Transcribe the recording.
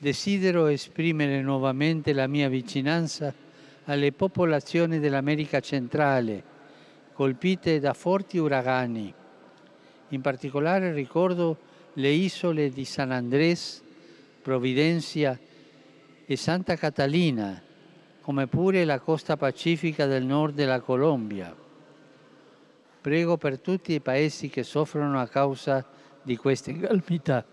desidero esprimere nuovamente la mia vicinanza alle popolazioni dell'America centrale colpite da forti uragani. In particolare ricordo le isole di San Andrés, Providencia e Santa Catalina, come pure la costa pacifica del nord della Colombia. Prego per tutti i paesi che soffrono a causa di queste calamità.